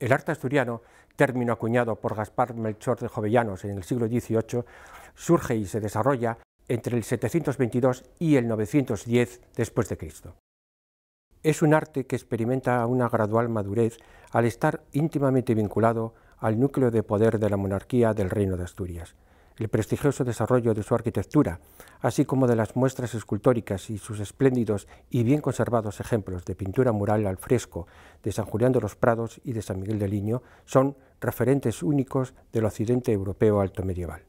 El arte asturiano, término acuñado por Gaspar Melchor de Jovellanos en el siglo XVIII, surge y se desarrolla entre el 722 y el 910 después de Cristo. Es un arte que experimenta una gradual madurez al estar íntimamente vinculado al núcleo de poder de la monarquía del Reino de Asturias el prestigioso desarrollo de su arquitectura, así como de las muestras escultóricas y sus espléndidos y bien conservados ejemplos de pintura mural al fresco de San Julián de los Prados y de San Miguel de Liño, son referentes únicos del occidente europeo alto medieval.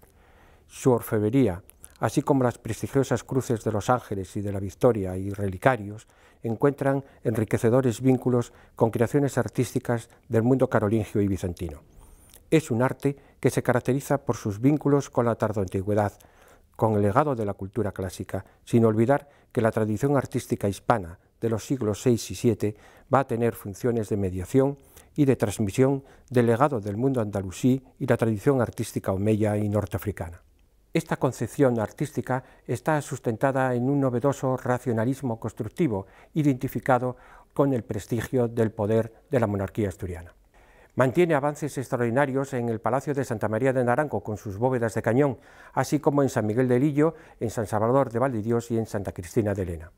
Su orfebería, así como las prestigiosas cruces de los ángeles y de la victoria y relicarios, encuentran enriquecedores vínculos con creaciones artísticas del mundo carolingio y bizantino es un arte que se caracteriza por sus vínculos con la tardoantigüedad, con el legado de la cultura clásica, sin olvidar que la tradición artística hispana de los siglos VI y VII va a tener funciones de mediación y de transmisión del legado del mundo andalusí y la tradición artística omeya y norteafricana. Esta concepción artística está sustentada en un novedoso racionalismo constructivo, identificado con el prestigio del poder de la monarquía asturiana. Mantiene avances extraordinarios en el Palacio de Santa María de Naranjo con sus bóvedas de cañón, así como en San Miguel de Lillo, en San Salvador de Valdidios y en Santa Cristina de Elena.